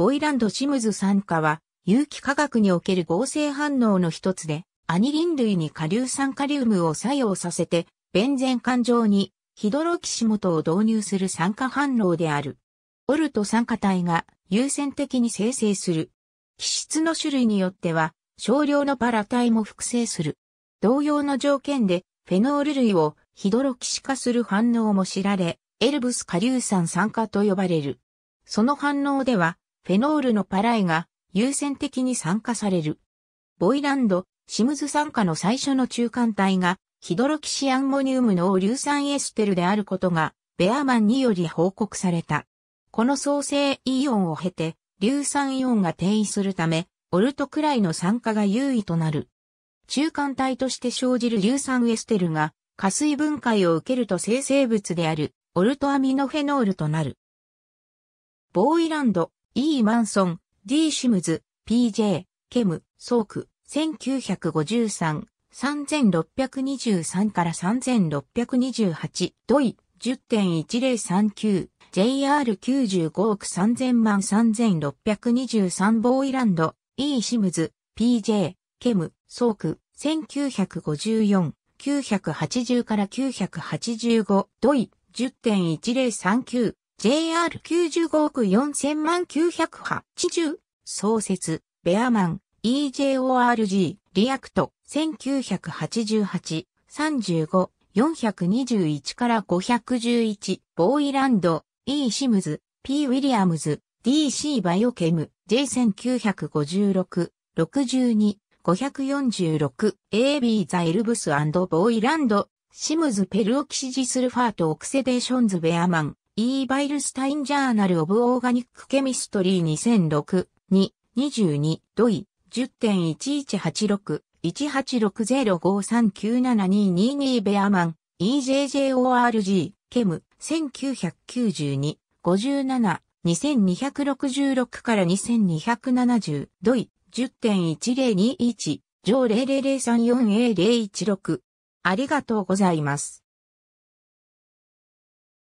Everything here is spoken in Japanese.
ボイランド・シムズ酸化は、有機化学における合成反応の一つで、アニリン類に下流酸カリウムを作用させて、ベンゼン環状にヒドロキシモトを導入する酸化反応である。オルト酸化体が優先的に生成する。気質の種類によっては、少量のパラ体も複製する。同様の条件で、フェノール類をヒドロキシ化する反応も知られ、エルブス下流酸酸化と呼ばれる。その反応では、フェノールのパライが優先的に酸化される。ボイランド、シムズ酸化の最初の中間体が、ヒドロキシアンモニウムの硫酸エステルであることが、ベアマンにより報告された。この創生イオンを経て、硫酸イオンが転移するため、オルトくらいの酸化が優位となる。中間体として生じる硫酸エステルが、加水分解を受けると生成物である、オルトアミノフェノールとなる。ボーイランド、E. マンソン、D. シムズ、P.J. ケム、ソーク、1953、3623から3628、ドイ、10.1039、JR95 億3000万3623ボーイランド、E シムズ、PJ、ケム、ソーク、1954、980から985、ドイ、10.1039、JR95 億4000万9 8 0創設、ベアマン、EJORG、リアクト、1988、35、421から511、ボーイランド、E シムズ、P ウィリアムズ、DC バイオケム、J1956、62、546、AB ザイルブスボーイランド、シムズペルオキシジスルファートオクセデーションズベアマン、E. バイルスタインジャーナル・オブ・オーガニック・ケミストリー2006-2、22ドイ10.1186、1860539722ベアマン、EJJORG、ケム、1992、57、2266から2270、ドイ、10.1021、上0 0 0 3 4 0 1 6ありがとうございます。